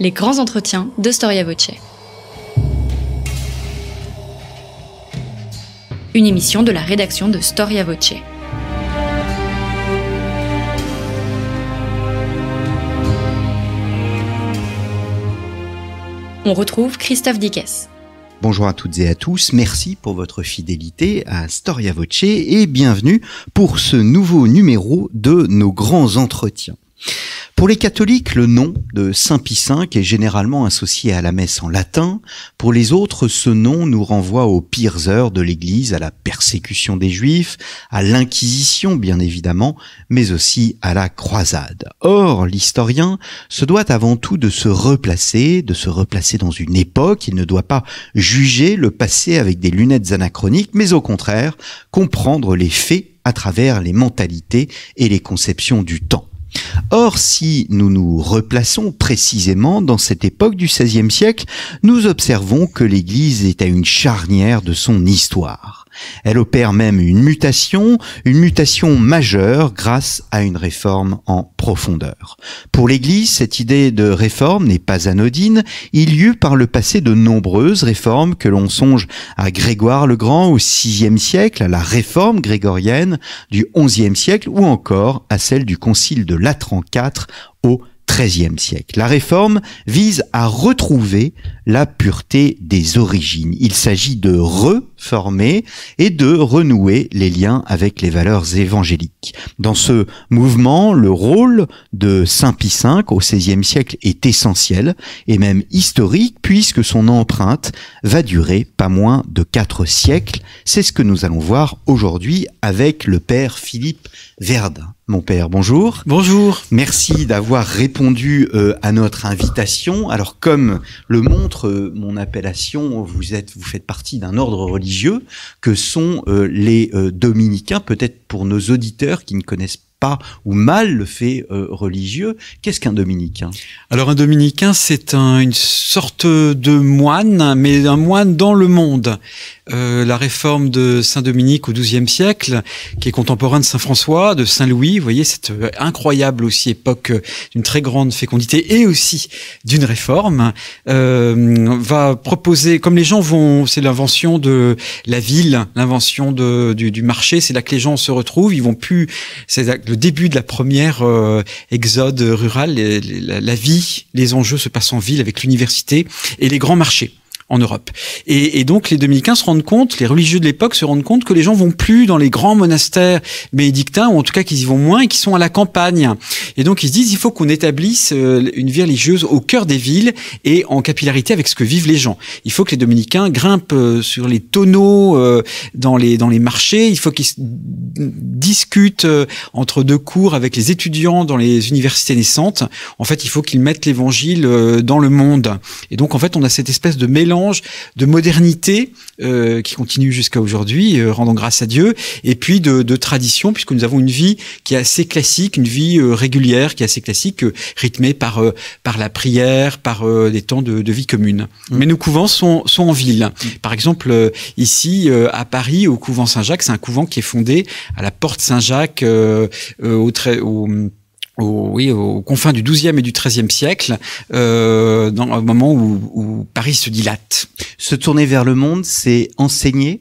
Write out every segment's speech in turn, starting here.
les grands entretiens de Storia Voce. Une émission de la rédaction de Storia Voce. On retrouve Christophe Dickès. Bonjour à toutes et à tous, merci pour votre fidélité à Storia Voce et bienvenue pour ce nouveau numéro de nos grands entretiens. Pour les catholiques, le nom de Saint Pie V est généralement associé à la messe en latin. Pour les autres, ce nom nous renvoie aux pires heures de l'Église, à la persécution des Juifs, à l'Inquisition bien évidemment, mais aussi à la croisade. Or, l'historien se doit avant tout de se replacer, de se replacer dans une époque. Il ne doit pas juger le passé avec des lunettes anachroniques, mais au contraire, comprendre les faits à travers les mentalités et les conceptions du temps. Or, si nous nous replaçons précisément dans cette époque du XVIe siècle, nous observons que l'Église est à une charnière de son histoire. Elle opère même une mutation, une mutation majeure grâce à une réforme en profondeur. Pour l'Église, cette idée de réforme n'est pas anodine. Il y eut par le passé de nombreuses réformes que l'on songe à Grégoire le Grand au VIe siècle, à la réforme grégorienne du XIe siècle ou encore à celle du Concile de Latran IV au XIIIe siècle. La réforme vise à retrouver la pureté des origines. Il s'agit de reformer et de renouer les liens avec les valeurs évangéliques. Dans ce mouvement, le rôle de Saint Pie V au XVIe siècle est essentiel et même historique puisque son empreinte va durer pas moins de quatre siècles. C'est ce que nous allons voir aujourd'hui avec le père Philippe Verdun. Mon père, bonjour. Bonjour. Merci d'avoir répondu euh, à notre invitation. Alors comme le montre mon appellation, vous êtes vous faites partie d'un ordre religieux que sont euh, les euh, dominicains. Peut-être pour nos auditeurs qui ne connaissent pas ou mal le fait euh, religieux, qu'est-ce qu'un dominicain Alors un dominicain, c'est une sorte de moine, mais un moine dans le monde. Euh, la réforme de Saint-Dominique au XIIe siècle, qui est contemporaine de Saint-François, de Saint-Louis. Vous voyez, cette euh, incroyable aussi époque euh, d'une très grande fécondité et aussi d'une réforme, euh, va proposer, comme les gens vont, c'est l'invention de la ville, l'invention du, marché, c'est là que les gens se retrouvent, ils vont plus, c'est le début de la première exode rural, la vie, les enjeux se passent en ville avec l'université et les grands marchés en Europe. Et, donc les dominicains se rendent compte, les religieux de l'époque se rendent compte que les gens vont plus dans les grands monastères bénédictins, ou en tout cas qu'ils y vont moins et qu'ils sont à la campagne. Et donc ils se disent, il faut qu'on établisse euh, une vie religieuse au cœur des villes et en capillarité avec ce que vivent les gens. Il faut que les dominicains grimpent euh, sur les tonneaux euh, dans les, dans les marchés, il faut qu'ils discutent entre deux cours avec les étudiants dans les universités naissantes. En fait, il faut qu'ils mettent l'évangile dans le monde. Et donc en fait, on a cette espèce de mélange de modernité euh, qui continue jusqu'à aujourd'hui, euh, rendons grâce à Dieu, et puis de, de, tradition, puisque nous avons une vie qui est assez classique, une vie euh, régulière qui est assez classique, euh, rythmée par par la prière, par des temps de, de vie commune. Mmh. Mais nos couvents sont, sont en ville. Par exemple, ici à Paris, au couvent Saint-Jacques, c'est un couvent qui est fondé à la porte Saint-Jacques au, au oui, aux confins du XIIe et du XIIIe siècle, euh, dans, un moment où Paris se dilate. Se tourner vers le monde, c'est enseigner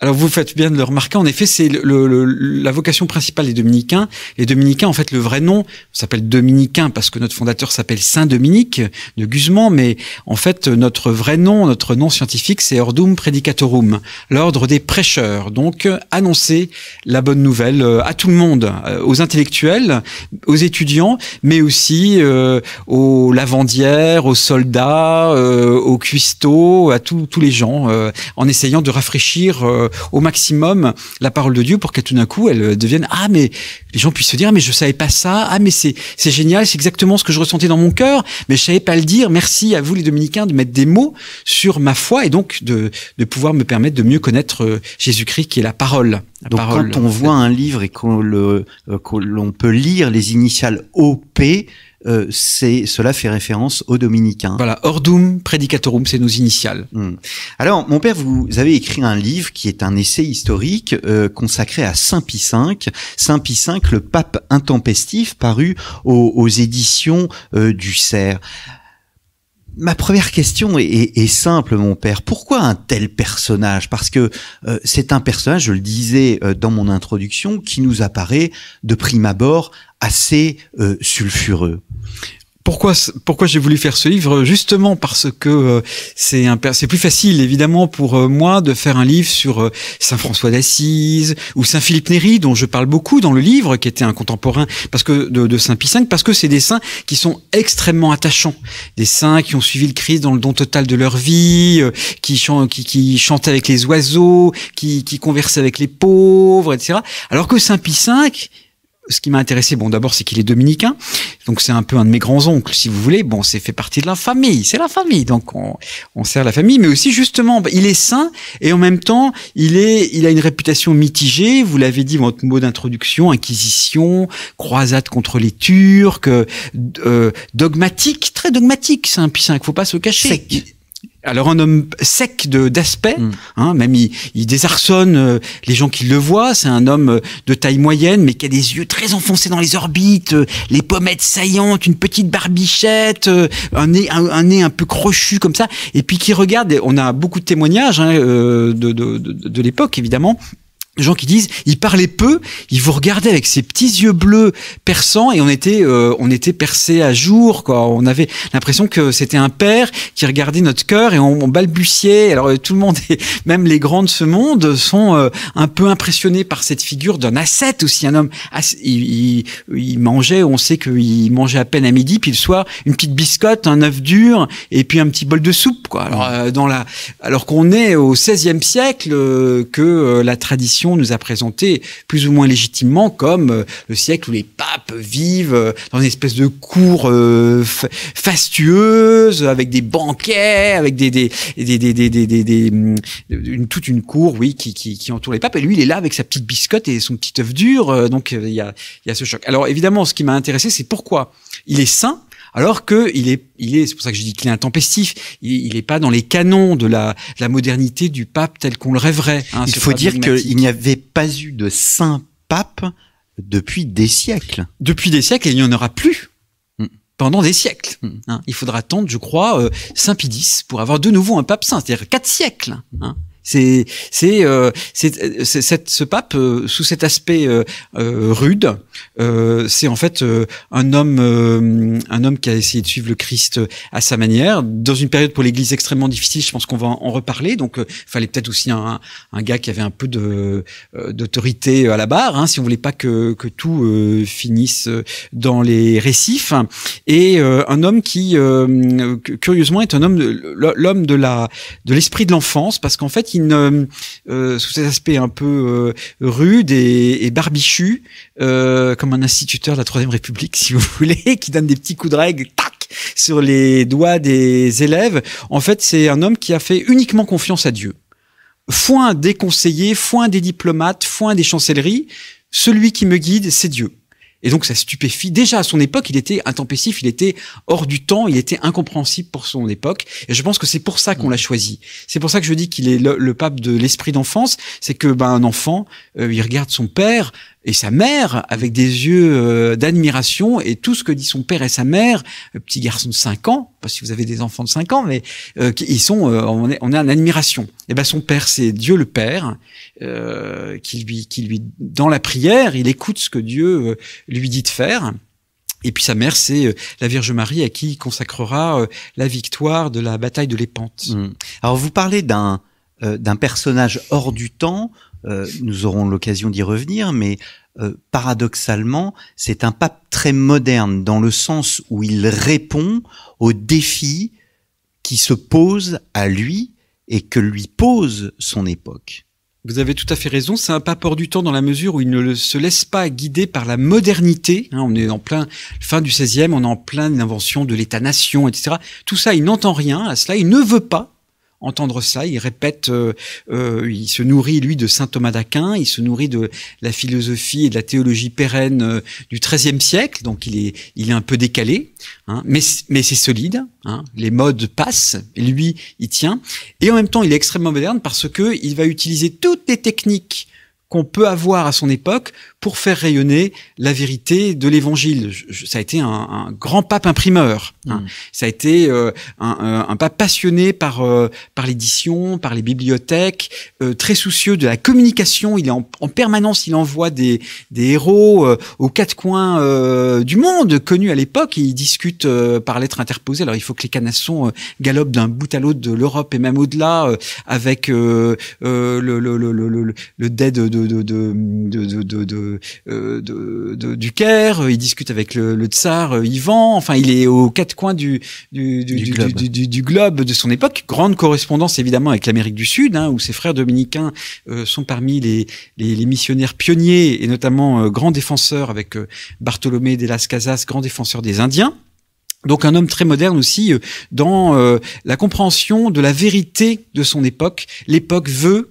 alors vous faites bien de le remarquer. En effet, c'est le, la vocation principale des dominicains. Les dominicains, en fait, le vrai nom s'appelle dominicain parce que notre fondateur s'appelle Saint Dominique de Guzman, mais en fait notre vrai nom, notre nom scientifique, c'est Ordum Predicatorum, l'ordre des prêcheurs. Donc annoncer la bonne nouvelle euh, à tout le monde, euh, aux intellectuels, aux étudiants, mais aussi euh, aux lavandières, aux soldats, aux cuistots, à tous les gens, en essayant de rafraîchir euh, au maximum la parole de Dieu pour qu'à tout d'un coup, elle euh, devienne ah mais les gens puissent se dire mais je savais pas ça, ah mais c'est c'est génial, c'est exactement ce que je ressentais dans mon cœur, mais je savais pas le dire. Merci à vous les dominicains de mettre des mots sur ma foi et donc de de pouvoir me permettre de mieux connaître euh, Jésus-Christ qui est la parole. donc quand on voit un livre et qu'on le qu'on peut lire les initiales OP euh, c'est cela fait référence aux dominicains. Voilà, Ordum Predicatorum, c'est nos initiales. Hmm. Alors, mon père, vous avez écrit un livre qui est un essai historique euh, consacré à Saint Pie V, Saint Pie V, le pape intempestif, paru aux, éditions euh, du Cerf ma première question est, simple, mon père. Pourquoi un tel personnage Parce que euh, c'est un personnage, je le disais euh, dans mon introduction, qui nous apparaît de prime abord assez euh, sulfureux pourquoi pourquoi j'ai voulu faire ce livre justement parce que euh, c'est un c'est plus facile évidemment pour euh, moi de faire un livre sur euh, Saint François d'Assise ou Saint Philippe Néri dont je parle beaucoup dans le livre qui était un contemporain parce que de, de Saint Pie V parce que c'est des saints qui sont extrêmement attachants des saints qui ont suivi le Christ dans le don total de leur vie qui, chantent qui, qui chantent avec les oiseaux qui, qui conversent avec les pauvres etc alors que Saint Pie V ce qui m'a intéressé, bon, d'abord, c'est qu'il est dominicain. Donc, c'est un peu un de mes grands-oncles, si vous voulez. Bon, c'est fait partie de la famille. C'est la famille. Donc, on, on sert la famille. Mais aussi, justement, bah, il est saint et en même temps, il est, il a une réputation mitigée. Vous l'avez dit, votre mot d'introduction, inquisition, croisade contre les Turcs, euh, euh, dogmatique, très dogmatique, Saint Pie ne Faut pas se cacher alors un homme sec d'aspect, hmm. hein, même il, désarçonne euh, les gens qui le voient. C'est un homme euh, de taille moyenne, mais qui a des yeux très enfoncés dans les orbites, euh, les pommettes saillantes, une petite barbichette, un, nez, un, nez un peu crochu comme ça, et puis qui regarde. On a beaucoup de témoignages hein, de, de, de l'époque évidemment de gens qui disent il parlait peu, il vous regardait avec ses petits yeux bleus perçants et on était euh, on était percé à jour quoi. On avait l'impression que c'était un père qui regardait notre cœur et on, balbutiait. Alors euh, tout le monde, même les grands de ce monde, sont euh, un peu impressionnés par cette figure d'un ascète aussi, un homme. Il, mangeait, on sait qu'il mangeait à peine à midi, puis le soir une petite biscotte, un œuf dur et puis un petit bol de soupe quoi. Alors euh, dans la alors qu'on est au XVIe siècle que la tradition nous a présenté plus ou moins légitimement comme euh, le siècle où les papes vivent euh, dans une espèce de cour euh, fastueuse, avec des banquets, avec des, des, des, des hum, une, toute une cour, oui, qui, qui, qui, entoure les papes. Et lui, il est là avec sa petite biscotte et son petit œuf dur. donc il y a, y a ce choc. Alors évidemment, ce qui m'a intéressé, c'est pourquoi il est saint alors que il est, c'est pour ça que je dis qu'il est intempestif. Il n'est pas dans les canons de la, modernité du pape tel qu'on le rêverait. Hein, il faut dire qu'il n'y avait pas eu de saint pape depuis des siècles. Depuis des siècles, il n'y en aura plus mm. pendant des siècles. Mm. Hein. Il faudra attendre, je crois, euh, Saint Pie pour avoir de nouveau un pape saint, c'est-à-dire quatre siècles. Hein. C'est c'est euh, ce pape euh, sous cet aspect euh, rude, c'est en fait un homme un homme qui a essayé de suivre le Christ à sa manière dans une période pour l'Église extrêmement difficile. Je pense qu'on va en reparler. Donc fallait peut-être aussi un, un gars qui avait un peu de d'autorité à la barre, hein, si on voulait pas que que tout finisse dans les récifs. Et un homme qui curieusement est un homme l'homme de la de l'esprit de l'enfance parce qu'en fait euh, euh, sous cet aspect un peu euh, rude et, barbichu, comme un instituteur de la Troisième République, si vous voulez, qui donne des petits coups de règle, tac, sur les doigts des élèves. En fait, c'est un homme qui a fait uniquement confiance à Dieu. Foin des conseillers, foin des diplomates, foin des chancelleries, celui qui me guide, c'est Dieu. Et donc ça stupéfie. Déjà à son époque, il était intempestif, il était hors du temps, il était incompréhensible pour son époque. Et je pense que c'est pour ça qu'on mm. l'a choisi. C'est pour ça que je dis qu'il est le, pape de l'esprit d'enfance. C'est que ben un enfant, euh, il regarde son père, et sa mère avec des yeux euh, d'admiration et tout ce que dit son père et sa mère, petit garçon de 5 ans, pas si vous avez des enfants de 5 ans, mais euh, ils sont, euh, on, est, une en admiration. Et eh ben son père, c'est Dieu le Père, qui lui, qui lui, dans la prière, il écoute ce que Dieu lui dit de faire. Et puis sa mère, c'est la Vierge Marie à qui il consacrera la victoire de la bataille de les mmh. Alors vous parlez d'un d'un personnage hors du temps euh, nous aurons l'occasion d'y revenir, mais euh, paradoxalement, c'est un pape très moderne dans le sens où il répond aux défis qui se posent à lui et que lui pose son époque. Vous avez tout à fait raison, c'est un pape hors du temps dans la mesure où il ne se laisse pas guider par la modernité. Hein, on est en plein fin du 16e, on est en plein l'invention de l'État-nation, etc. Tout ça, il n'entend rien à cela, il ne veut pas entendre ça. Il répète, euh, euh, il se nourrit lui de saint Thomas d'Aquin, il se nourrit de la philosophie et de la théologie pérenne euh, du XIIIe siècle, donc il est, il est un peu décalé, hein. mais, mais c'est solide. Hein. les modes passent, lui il tient, et en même temps il est extrêmement moderne parce que il va utiliser toutes les techniques qu'on peut avoir à son époque pour faire rayonner la vérité de l'Évangile. Ça a été un, grand pape imprimeur. Hein. Mm. Ça a été euh, euh, un, pape passionné par, euh, par l'édition, par les bibliothèques, très soucieux de la communication. Il est en, permanence, il envoie des, des héros aux quatre coins du monde, connus à l'époque, et ils discutent par lettres interposées. Alors il faut que les canassons galopent d'un bout à l'autre de l'Europe et même au-delà, avec le, le, le, le, le, le, dead de, de euh, du Caire, euh, il discute avec le, tsar euh, Ivan, enfin il est aux quatre coins du, globe. de son époque. Grande correspondance évidemment avec l'Amérique du Sud, hein, où ses frères dominicains sont parmi les, missionnaires pionniers et notamment grands défenseurs avec Bartholomé Bartolomé de las Casas, grand défenseur des Indiens. Donc un homme très moderne aussi dans la compréhension de la vérité de son époque. L'époque veut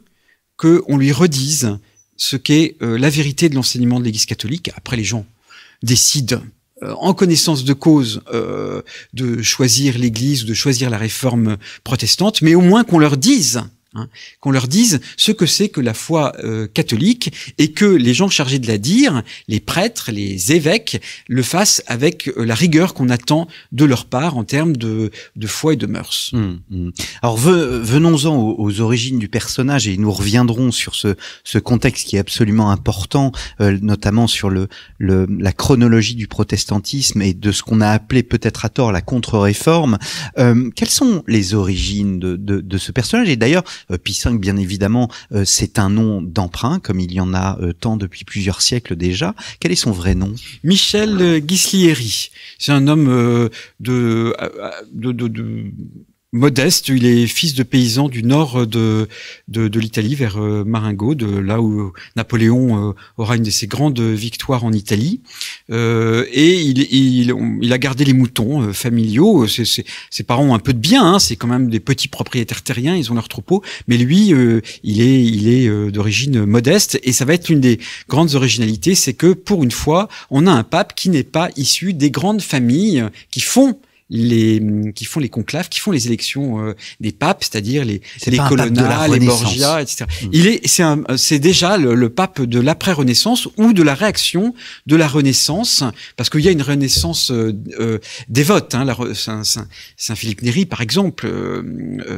que qu'on lui redise ce qu'est euh, la vérité de l'enseignement de l'Église catholique. Après, les gens décident euh, en connaissance de cause euh, de choisir l'Église ou de choisir la réforme protestante, mais au moins qu'on leur dise Hein, qu'on leur dise ce que c'est que la foi euh, catholique et que les gens chargés de la dire, les prêtres, les évêques, le fassent avec euh, la rigueur qu'on attend de leur part en termes de, de foi et de mœurs. Mmh, mmh. Alors venons-en aux, origines du personnage et nous reviendrons sur ce, ce contexte qui est absolument important, euh, notamment sur le, la chronologie du protestantisme et de ce qu'on a appelé peut-être à tort la contre-réforme. quelles sont les origines de, de, de ce personnage et d'ailleurs euh, p 5, bien évidemment, euh, c'est un nom d'emprunt, comme il y en a euh, tant depuis plusieurs siècles déjà. Quel est son vrai nom Michel Ghislieri. C'est un homme de, de, de modeste. Il est fils de paysans du nord euh, de, de, l'Italie, vers euh, Maringo, de là où Napoléon euh, aura une de ses grandes victoires en Italie. et il, il, a gardé les moutons familiaux. ses parents ont un peu de bien, hein, c'est quand même des petits propriétaires terriens, ils ont leur troupeau. Mais lui, il est, il est d'origine modeste. Et ça va être une des grandes originalités, c'est que pour une fois, on a un pape qui n'est pas issu des grandes familles qui font les hum, qui font les conclaves, qui font les élections euh, des papes, c'est-à-dire les les les Borgia, etc. Mm. Il est c'est un c'est déjà le, pape de l'après Renaissance ou de la réaction de la Renaissance, parce qu'il y a une Renaissance euh, des euh, votes. Hein, la, Saint, Saint, Saint, Philippe Néri, par exemple,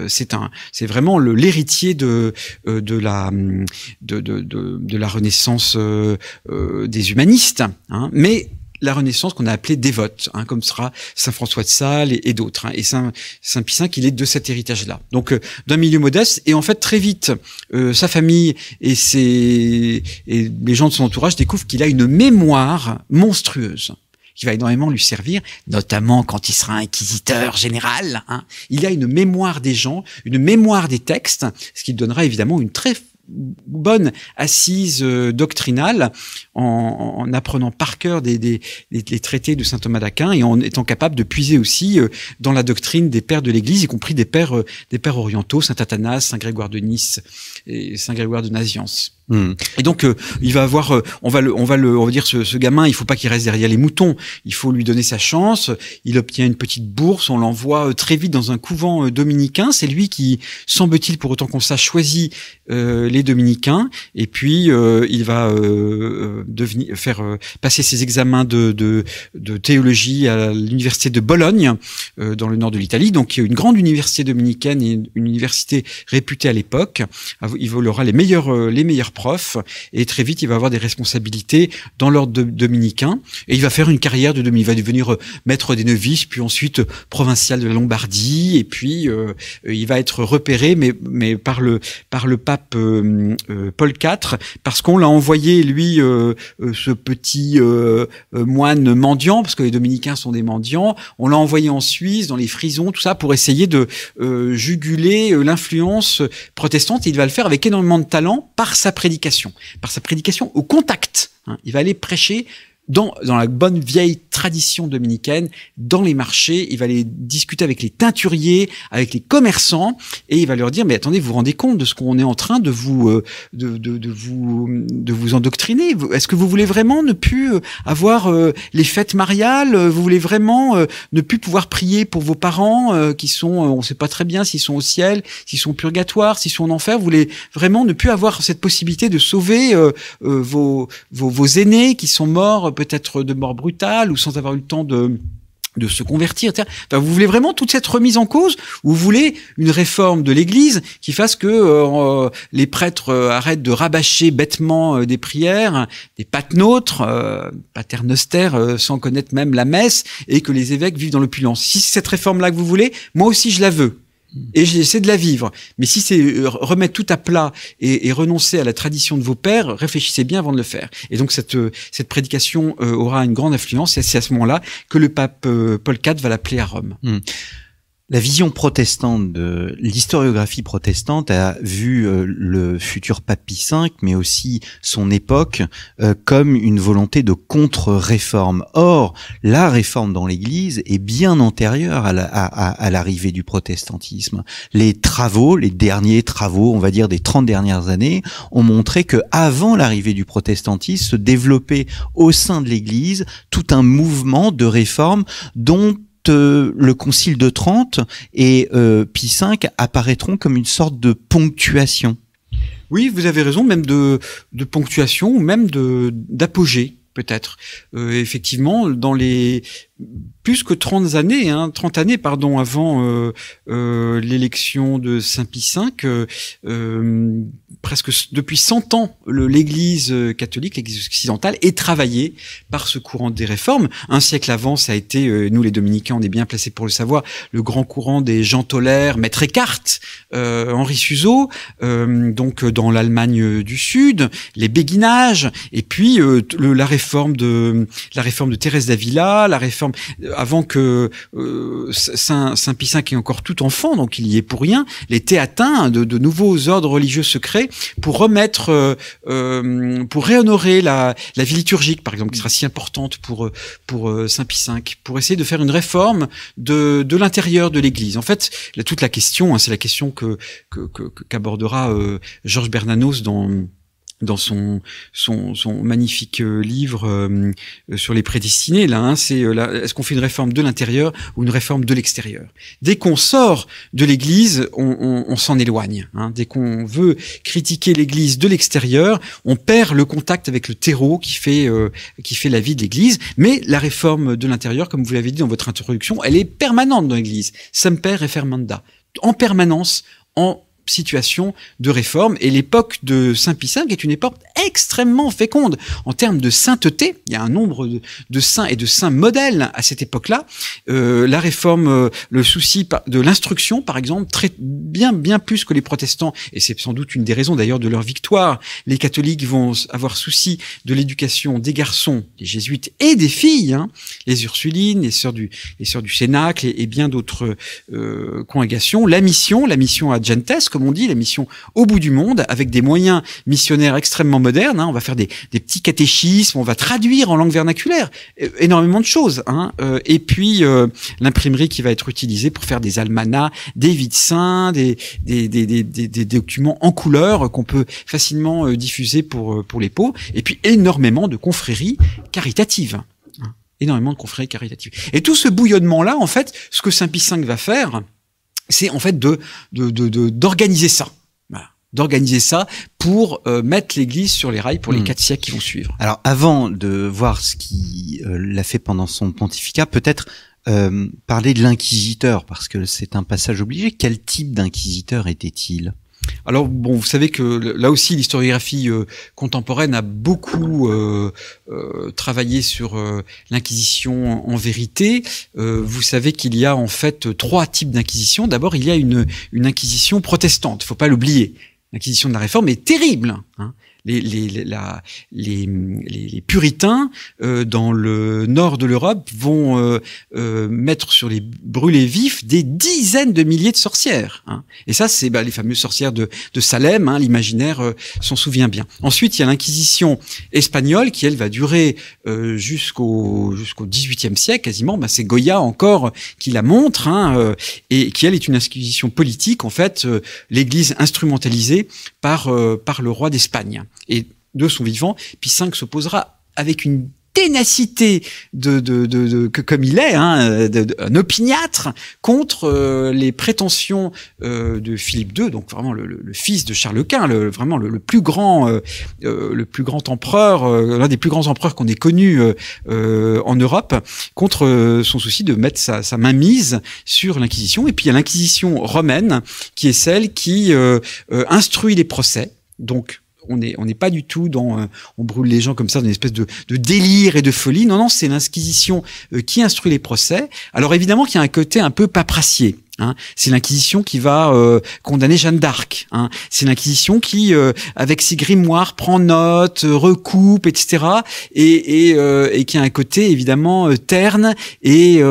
c'est un c'est vraiment le l'héritier de de la hum, de, de, de, la Renaissance des humanistes, hein, mais la Renaissance qu'on a appelée dévote, hein, comme sera Saint François de Sales et, d'autres. Hein. et Saint, Saint qui il est de cet héritage-là. Donc euh, d'un milieu modeste, et en fait très vite, euh, sa famille et, ses, et les gens de son entourage découvrent qu'il a une mémoire monstrueuse qui va énormément lui servir, notamment quand il sera inquisiteur général. Hein. Il a une mémoire des gens, une mémoire des textes, ce qui donnera évidemment une très bonne assise euh, doctrinale en, apprenant par cœur des, les traités de saint Thomas d'Aquin et en étant capable de puiser aussi euh, dans la doctrine des pères de l'Église, y compris des pères, euh, des pères orientaux, saint Athanas, saint Grégoire de Nice et Saint-Grégoire de Naziance. Hmm. Et donc euh, il va avoir, euh, on va le, on va le, on va dire ce, gamin, il faut pas qu'il reste derrière les moutons, il faut lui donner sa chance. Il obtient une petite bourse, on l'envoie euh, très vite dans un couvent dominicain. C'est lui qui, semble-t-il, pour autant qu'on sache, choisit les dominicains. Et puis il va devenir, faire passer ses examens de, de, de théologie à l'université de Bologne, dans le nord de l'Italie. Donc une grande université dominicaine et une université réputée à l'époque il aura les meilleurs, euh, les meilleurs profs et très vite, il va avoir des responsabilités dans l'ordre dominicain et il va faire une carrière de demi. Il va devenir euh, maître des novices, puis ensuite euh, provincial de la Lombardie et puis il va être repéré, mais, mais par le, par le pape Paul IV parce qu'on l'a envoyé, lui, ce petit moine mendiant, parce que les dominicains sont des mendiants, on l'a envoyé en Suisse, dans les frisons, tout ça, pour essayer de juguler l'influence protestante. Et il va le faire avec énormément de talent par sa prédication, par sa prédication au contact. Hein. Il va aller prêcher dans, dans la bonne vieille tradition dominicaine, dans les marchés, il va aller discuter avec les teinturiers, avec les commerçants, et il va leur dire, mais attendez, vous vous rendez compte de ce qu'on est en train de vous, euh, de, de, de, vous, de vous endoctriner Est-ce que vous voulez vraiment ne plus euh, avoir euh, les fêtes mariales Vous voulez vraiment ne plus pouvoir prier pour vos parents qui sont, on ne sait pas très bien s'ils sont au ciel, s'ils sont au purgatoire, s'ils sont en enfer Vous voulez vraiment ne plus avoir cette possibilité de sauver vos, vos, vos aînés qui sont morts peut-être de mort brutale ou sans avoir eu le temps de de se convertir. Enfin, vous voulez vraiment toute cette remise en cause ou vous voulez une réforme de l'Église qui fasse que euh, euh, les prêtres euh, arrêtent de rabâcher bêtement des prières, des nôtres euh, paternoster, sans connaître même la messe, et que les évêques vivent dans l'opulence. Si c'est cette réforme-là que vous voulez, moi aussi je la veux et j'essaie de la vivre. Mais si c'est euh, remettre tout à plat et, renoncer à la tradition de vos pères, réfléchissez bien avant de le faire. Et donc cette, euh, cette prédication euh, aura une grande influence et c'est à ce moment-là que le pape Paul IV va l'appeler à Rome. Hmm. La vision protestante de l'historiographie protestante a vu euh, le futur papy V, mais aussi son époque, euh, comme une volonté de contre-réforme. Or, la réforme dans l'Église est bien antérieure à, l'arrivée du protestantisme. Les travaux, les derniers travaux, on va dire des 30 dernières années, ont montré que avant l'arrivée du protestantisme, se développait au sein de l'Église tout un mouvement de réforme dont euh, le Concile de Trente et euh, Pie V apparaîtront comme une sorte de ponctuation. Oui, vous avez raison, même de, ponctuation ou même de d'apogée peut-être. Euh, effectivement, dans les plus que 30 années, hein, 30 années pardon, avant l'élection de Saint-Pie V, presque depuis 100 ans, l'Église euh, catholique, l'Église occidentale, est travaillée par ce courant des réformes. Un siècle avant, ça a été, euh, nous les Dominicains, on est bien placés pour le savoir, le grand courant des gens Tolère, Maître Eckhart, euh, Henri Suzot, donc dans l'Allemagne du Sud, les béguinages, et puis la réforme de la réforme de Thérèse d'Avila, la réforme avant que Saint, Saint qui est encore tout enfant, donc il y est pour rien, les théatins, de nouveaux ordres religieux secrets pour remettre, euh, euh, pour réhonorer la, la vie liturgique, par exemple, qui sera si importante pour, euh, pour euh, Saint-Pie V, pour essayer de faire une réforme de, de l'intérieur de l'Église. En fait, toute la question, hein, c'est la question que qu'abordera que, que Georges Bernanos dans dans son son, son magnifique euh, livre euh, sur les prédestinés là hein, c'est euh, est-ce qu'on fait une réforme de l'intérieur ou une réforme de l'extérieur dès qu'on sort de l'église on, on, on s'en éloigne hein. dès qu'on veut critiquer l'église de l'extérieur on perd le contact avec le terreau qui fait qui fait la vie de l'église mais la réforme de l'intérieur comme vous l'avez dit dans votre introduction elle est permanente dans l'église semper fermanda en permanence en situation de réforme. Et l'époque de Saint-Pie V est une époque extrêmement féconde en termes de sainteté. Il y a un nombre de, saints et de saints modèles à cette époque-là. Euh, la réforme, euh, le souci de l'instruction, par exemple, très, bien, bien plus que les protestants, et c'est sans doute une des raisons d'ailleurs de leur victoire, les catholiques vont avoir souci de l'éducation des garçons, des jésuites et des filles, hein. les Ursulines, les sœurs du, les sœurs du Cénacle et, bien d'autres euh, congrégations. La mission, la mission à Gentes, comme on dit, la mission au bout du monde, avec des moyens missionnaires extrêmement modernes. Hein. On va faire des, petits catéchismes, on va traduire en langue vernaculaire euh, énormément de choses. Hein. Euh, et puis euh, l'imprimerie qui va être utilisée pour faire des almanachs, des vides saints, des, documents en couleur qu'on peut facilement diffuser pour, pour les pauvres. Et puis énormément de confréries caritatives hein. énormément de confréries caritatives. Et tout ce bouillonnement-là, en fait, ce que Saint Pie V va faire, c'est en fait de d'organiser ça. D'organiser ça pour euh, mettre l'Église sur les rails pour les hmm. quatre siècles qui vont suivre. Alors avant de voir ce qui a euh, l'a fait pendant son pontificat, peut-être euh, parler de l'inquisiteur, parce que c'est un passage obligé. Quel type d'inquisiteur était-il alors bon, vous savez que là aussi l'historiographie euh, contemporaine a beaucoup euh, euh, travaillé sur l'inquisition en, vérité. vous savez qu'il y a en fait trois types d'inquisition. D'abord, il y a une, une inquisition protestante, faut pas l'oublier. L'inquisition de la Réforme est terrible. Hein les, les, la, puritains euh, dans le nord de l'Europe vont euh, euh, mettre sur les brûlés vifs des dizaines de milliers de sorcières. Hein. Et ça, c'est bah, les fameuses sorcières de, Salem, hein, l'imaginaire s'en souvient bien. Ensuite, il y a l'Inquisition espagnole qui, elle, va durer jusqu'au jusqu'au XVIIIe siècle quasiment. Bah, c'est Goya encore qui la montre hein, et qui, elle, est une inquisition politique. En fait, l'Église instrumentalisée par, par le roi d'Espagne et deux sont vivants, puis cinq s'opposera avec une ténacité de, de, de, comme il est, hein, un opiniâtre contre euh, les prétentions euh, de Philippe II, donc vraiment le, fils de Charles Quint, le, vraiment le, plus grand, euh, le plus grand empereur, l'un des plus grands empereurs qu'on ait connu en Europe, contre son souci de mettre sa, sa mainmise sur l'inquisition. Et puis il y a l'inquisition romaine qui est celle qui instruit les procès, donc on n'est pas du tout dans euh, on brûle les gens comme ça, dans une espèce de, délire et de folie. Non, non, c'est l'inquisition euh, qui instruit les procès. Alors évidemment qu'il y a un côté un peu paprassier. Hein. c'est l'Inquisition qui va euh, condamner Jeanne d'Arc. Hein. c'est l'Inquisition qui, euh, avec ses grimoires, prend note, euh, recoupe, etc. Et, qui a un côté évidemment terne et,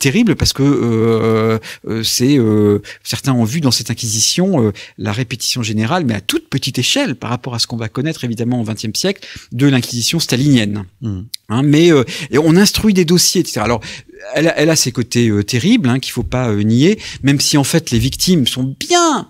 terrible parce que c'est certains ont vu dans cette Inquisition la répétition générale, mais à toute petite échelle par rapport à ce qu'on va connaître évidemment au XXe siècle de l'Inquisition stalinienne. Mmh. Hein, mais euh, on instruit des dossiers, etc. Alors, elle, a ses côtés euh, terribles hein, qu'il faut pas euh, nier, même si en fait les victimes sont bien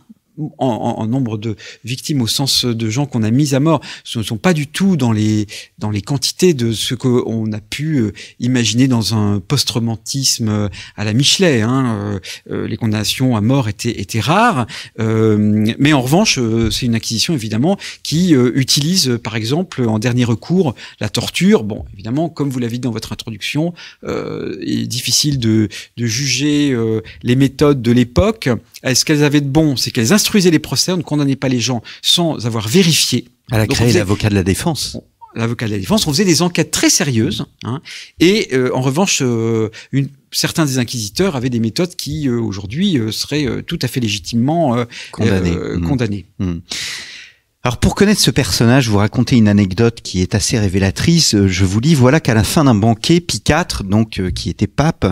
en, en, nombre de victimes au sens de gens qu'on a mis à mort. Ce ne sont pas du tout dans les, dans les quantités de ce qu'on a pu euh, imaginer dans un post-romantisme euh, à la Michelet. Hein. Euh, les condamnations à mort étaient, étaient rares. mais en revanche, c'est une acquisition évidemment qui utilise par exemple en dernier recours la torture. Bon, évidemment, comme vous l'avez dit dans votre introduction, il est difficile de, de juger les méthodes de l'époque. Est-ce qu'elles avaient de bon C'est qu'elles les procès, on ne condamnait pas les gens sans avoir vérifié. Elle a créé l'avocat de la défense. l'avocat de la défense, on faisait des enquêtes très sérieuses. Hein. et euh, en revanche, euh, certains des inquisiteurs avaient des méthodes qui, euh, aujourd'hui, seraient tout à fait légitimement condamnées. Mmh. Mmh. Alors pour connaître ce personnage, vous racontez une anecdote qui est assez révélatrice. Euh, je vous lis, voilà qu'à la fin d'un banquet, Pie IV, donc euh, qui était pape,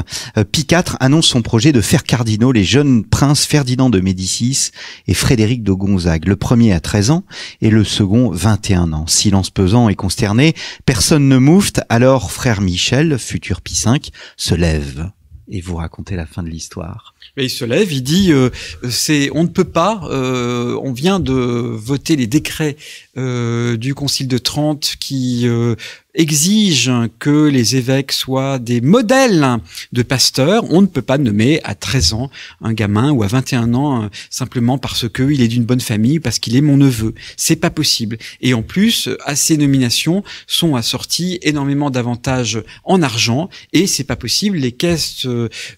Pi Pie IV annonce son projet de faire cardinaux les jeunes princes Ferdinand de Médicis et Frédéric de Gonzague. Le premier à 13 ans et le second 21 ans. Silence pesant et consterné, personne ne moufte, alors frère Michel, futur Pie V, se lève et vous racontez la fin de l'histoire. Il se lève, il dit euh, c'est on ne peut pas, euh, on vient de voter les décrets euh, du Concile de Trente qui euh, exige que les évêques soient des modèles de pasteurs. On ne peut pas nommer à 13 ans un gamin ou à 21 ans euh, simplement parce qu'il est d'une bonne famille, parce qu'il est mon neveu. C'est pas possible. Et en plus, à ces nominations sont assorties énormément d'avantages en argent et c'est pas possible. Les caisses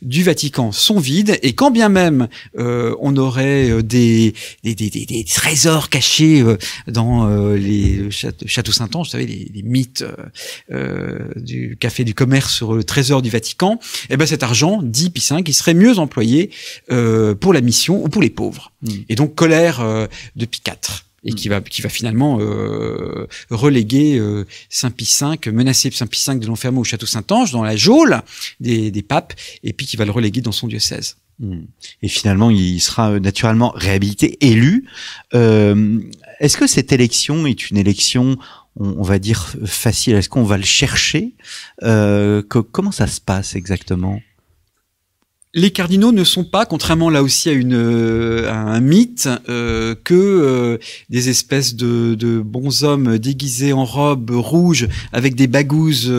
du Vatican sont vides et quand bien même on aurait des, des, des, des, trésors cachés dans euh, les Château Saint-Ange, vous les, les mythes euh, euh, du café du commerce sur le trésor du Vatican, eh ben cet argent, dit Pissin 5 il serait mieux employé euh, pour la mission ou pour les pauvres. Hmm. Et donc colère de pi et qui hmm. va qui va finalement euh, reléguer euh, Saint Pie V, menacer Saint Pie de l'enfermer au château Saint-Ange dans la geôle des, des, papes, et puis qui va le reléguer dans son diocèse. Hmm. Et finalement, il sera euh, naturellement réhabilité, élu. Euh, Est-ce que cette élection est une élection, on, va dire facile Est-ce qu'on va le chercher Comment ça se passe exactement les cardinaux ne sont pas, contrairement là aussi à, une, euh, un mythe, euh, que euh, des espèces de, de hommes déguisés en robes rouges avec des bagouses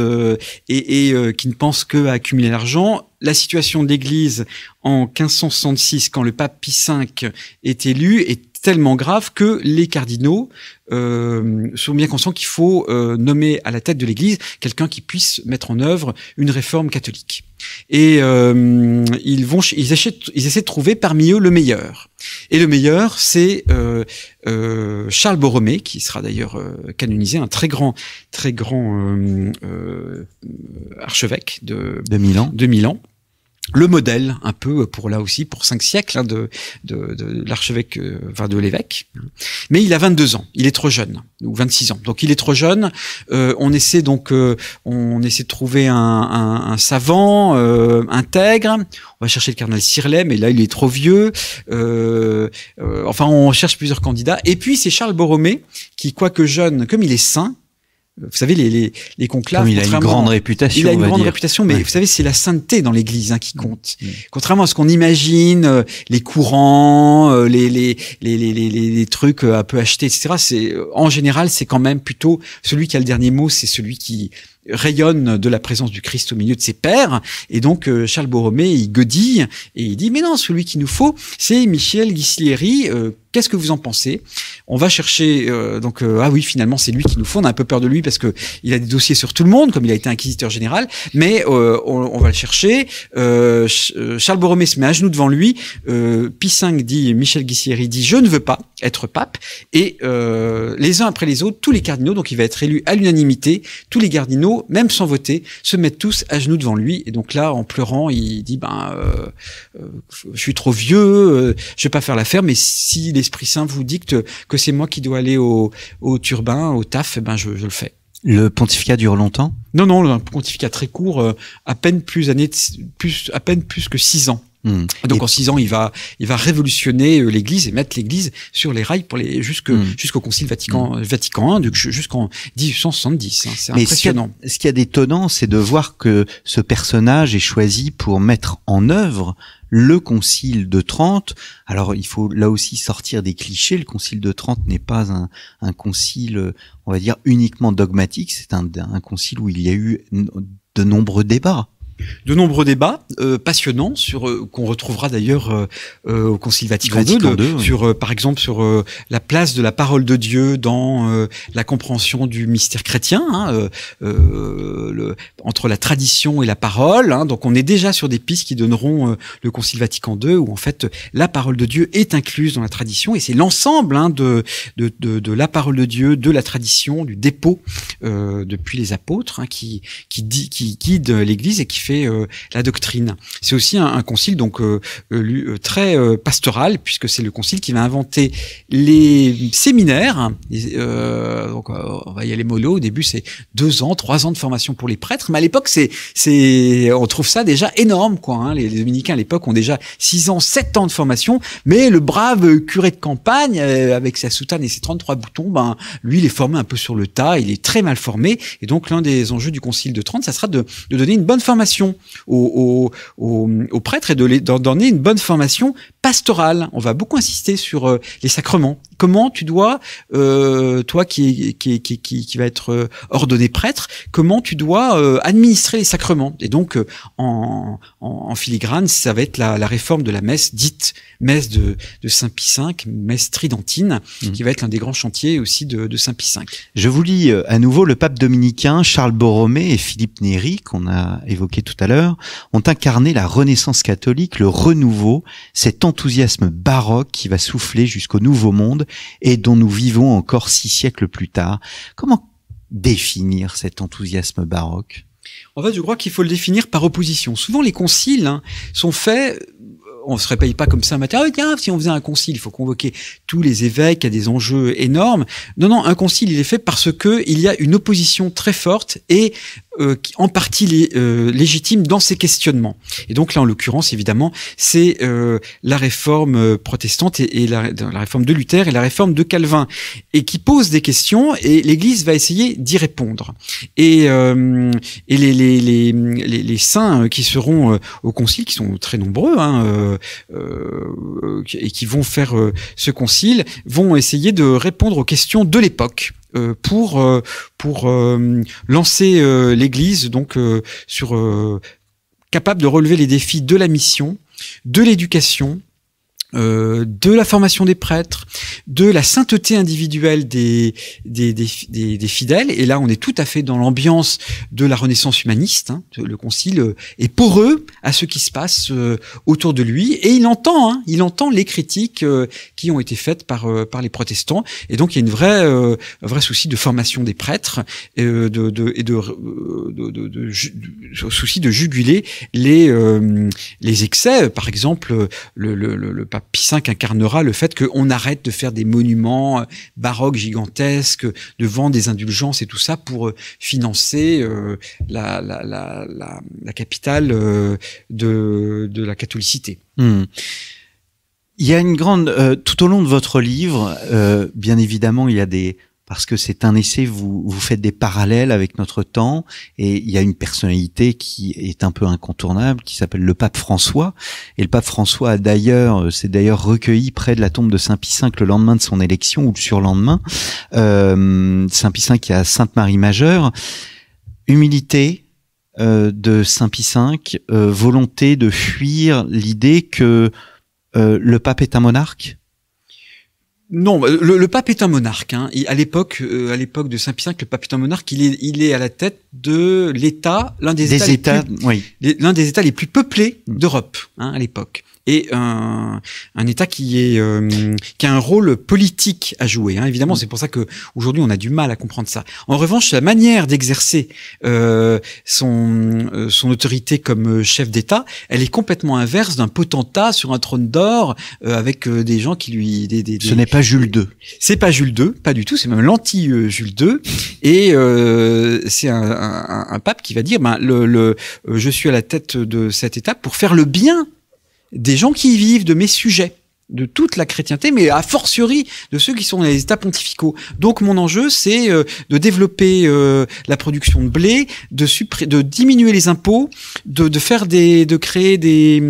et, qui ne pensent qu'à accumuler l'argent. La situation de l'Église en 1566, quand le pape Pie V est élu, est tellement grave que les cardinaux euh, sont bien conscients qu'il faut euh, nommer à la tête de l'Église quelqu'un qui puisse mettre en œuvre une réforme catholique. Et euh, ils vont, ils, achètent, ils essaient de trouver parmi eux le meilleur. Et le meilleur, c'est Charles Borromée, qui sera d'ailleurs canonisé, un très grand, très grand archevêque de, de Milan. De Milan le modèle un peu pour là aussi pour cinq siècles hein, de, de, l'archevêque euh, enfin de l'évêque mais il a 22 ans il est trop jeune ou 26 ans donc il est trop jeune euh, on essaie donc euh, on essaie de trouver un, un, un savant intègre on va chercher le cardinal Sirlet mais là il est trop vieux enfin on cherche plusieurs candidats et puis c'est Charles Borromée qui quoique jeune comme il est saint vous savez, les, les, les conclaves. il a une grande réputation. Il a une grande réputation, mais vous savez, c'est la sainteté dans l'Église hein, qui mm. compte. Mm. Contrairement à ce qu'on imagine, euh, les courants, euh, les, les, les, les, trucs euh, un peu achetés, etc. C'est en général, c'est quand même plutôt celui qui a le dernier mot, c'est celui qui rayonne de la présence du Christ au milieu de ses pères. Et donc, euh, Charles Borromée, il godille et il dit, mais non, celui qu'il nous faut, c'est Michel Ghislieri. Euh, qu'est-ce que vous en pensez On va chercher euh, donc ah oui finalement c'est lui qui nous faut. On a un peu peur de lui parce que il a des dossiers sur tout le monde comme il a été inquisiteur général. Mais on, va le chercher. Charles Borromée se met à genoux devant lui. Euh, Pie dit Michel Ghislieri dit je ne veux pas être pape. Et les uns après les autres tous les cardinaux donc il va être élu à l'unanimité tous les cardinaux même sans voter, se mettent tous à genoux devant lui. Et donc là, en pleurant, il dit ben, euh, euh, je suis trop vieux, euh, je vais pas faire l'affaire. Mais si l'esprit saint vous dicte que c'est moi qui dois aller au, turbin, au taf, eh ben je, le fais. Le pontificat dure longtemps Non, non, le pontificat très court, à peine plus années, plus à peine plus que six ans. Mmh. Donc en six ans, il va, il va révolutionner euh, l'Église et mettre l'Église sur les rails pour les jusque mmh. jusqu'au Concile Vatican mmh. euh, Vatican I, jusqu'en 1870. Hein. c'est impressionnant. Ce, qui est y a d'étonnant, c'est de voir que ce personnage est choisi pour mettre en œuvre le concile de Trente. Alors il faut là aussi sortir des clichés. Le concile de Trente n'est pas un, concile, on va dire uniquement dogmatique. C'est un concile où il y a eu de nombreux débats de nombreux débats euh, passionnants sur euh, qu'on retrouvera d'ailleurs euh, au Concile Vatican, II, sur par exemple sur la place de la parole de Dieu dans la compréhension du mystère chrétien hein, le, entre la tradition et la parole. Hein, donc on est déjà sur des pistes qui donneront le Concile Vatican II où en fait la parole de Dieu est incluse dans la tradition et c'est l'ensemble hein, de, de, de, la parole de Dieu, de la tradition, du dépôt depuis les apôtres hein, qui qui qui guide l'Église et qui fait euh, la doctrine. C'est aussi un, concile donc euh, euh, très pastoral puisque c'est le concile qui va inventer les séminaires. donc on va y aller mollo. Au début, c'est deux ans, trois ans de formation pour les prêtres, mais à l'époque, c'est c'est on trouve ça déjà énorme quoi. Hein. Les, dominicains à l'époque ont déjà six ans, sept ans de formation, mais le brave curé de campagne avec sa soutane et ses 33 boutons, ben lui, il est formé un peu sur le tas. Il est très mal formé et donc l'un des enjeux du concile de Trente, ça sera de donner une bonne formation aux, prêtres et d'en de donner une bonne formation pastorale. On va beaucoup insister sur euh, les sacrements. Comment tu dois, euh, toi qui, qui, qui, qui, qui va être euh, ordonné prêtre, comment tu dois administrer les sacrements. Et donc, en, en, filigrane, ça va être la, réforme de la messe dite messe de, de Saint Pie V, messe tridentine, mhm. qui va être l'un des grands chantiers aussi de, de Saint Pie V. Je vous lis à nouveau le pape dominicain Charles Borromée et Philippe Néry, qu'on a évoqué tout à l'heure, ont incarné la Renaissance catholique, le renouveau, cette enthousiasme baroque qui va souffler jusqu'au Nouveau Monde et dont nous vivons encore six siècles plus tard. Comment définir cet enthousiasme baroque En fait, je crois qu'il faut le définir par opposition. Souvent, les conciles hein, sont faits on ne se réveille pas comme ça un ah, tiens, si on faisait un concile, il faut convoquer tous les évêques à des enjeux énormes. Non, non, un concile, il est fait parce qu'il y a une opposition très forte et euh, en partie les, euh, dans ces questionnements. Et donc là, en l'occurrence, évidemment, c'est euh, la réforme protestante et, la, la, réforme de Luther et la réforme de Calvin, et qui pose des questions et l'Église va essayer d'y répondre. Et, et les, les, les, les, saints qui seront au concile, qui sont très nombreux, hein, et qui vont faire ce concile, vont essayer de répondre aux questions de l'époque. Euh, pour euh, pour euh, lancer l'Église donc sur capable de relever les défis de la mission, de l'éducation, euh, de la formation des prêtres, de la sainteté individuelle des, des, des, fidèles. Et là, on est tout à fait dans l'ambiance de la Renaissance humaniste. Hein. Le Concile euh, est poreux à ce qui se passe euh, autour de lui et il entend, hein, il entend les critiques qui ont été faites par, par les protestants. Et donc, il y a une vraie, un vrai souci de formation des prêtres et de, et de, de, souci de juguler les, les excès. Par exemple, le, le, le p Pie incarnera le fait qu'on arrête de faire des monuments euh, baroques gigantesques, de vendre des indulgences et tout ça pour euh, financer euh, la, capitale de, la catholicité. Hmm. Il y a une grande... tout au long de votre livre, bien évidemment, il y a des parce que c'est un essai, vous, vous faites des parallèles avec notre temps, et il y a une personnalité qui est un peu incontournable, qui s'appelle le pape François. Et le pape François d'ailleurs, euh, s'est d'ailleurs recueilli près de la tombe de Saint Pie V le lendemain de son élection, ou le surlendemain. Euh, Saint Pie V qui est à Sainte-Marie-Majeure. Humilité, euh, de Saint Pie V, volonté de fuir l'idée que le pape est un monarque, non, euh, le, pape est un monarque. Hein. à l'époque, euh, à l'époque de Saint Pierre, le pape est un monarque. Il est, à la tête de l'État, l'un des, États, les plus, l'un des États les plus peuplés d'Europe hein, à l'époque et un, un État qui est euh, qui a un rôle politique à jouer. Hein. Évidemment, mm. c'est pour ça que aujourd'hui on a du mal à comprendre ça. En revanche, la manière d'exercer euh, son euh, son autorité comme euh, chef d'État, elle est complètement inverse d'un potentat sur un trône d'or avec des gens qui lui des, des, ce n'est pas Jules II. C'est pas Jules II, pas du tout. C'est même l'anti Jules II et c'est un, un, un, pape qui va dire ben le, je suis à la tête de cet État pour faire le bien des gens qui y vivent, de mes sujets de toute la chrétienté, mais a fortiori de ceux qui sont dans les États pontificaux. Donc mon enjeu, c'est euh, de développer euh, la production de blé, de, de diminuer les impôts, de, de, faire des, de créer des,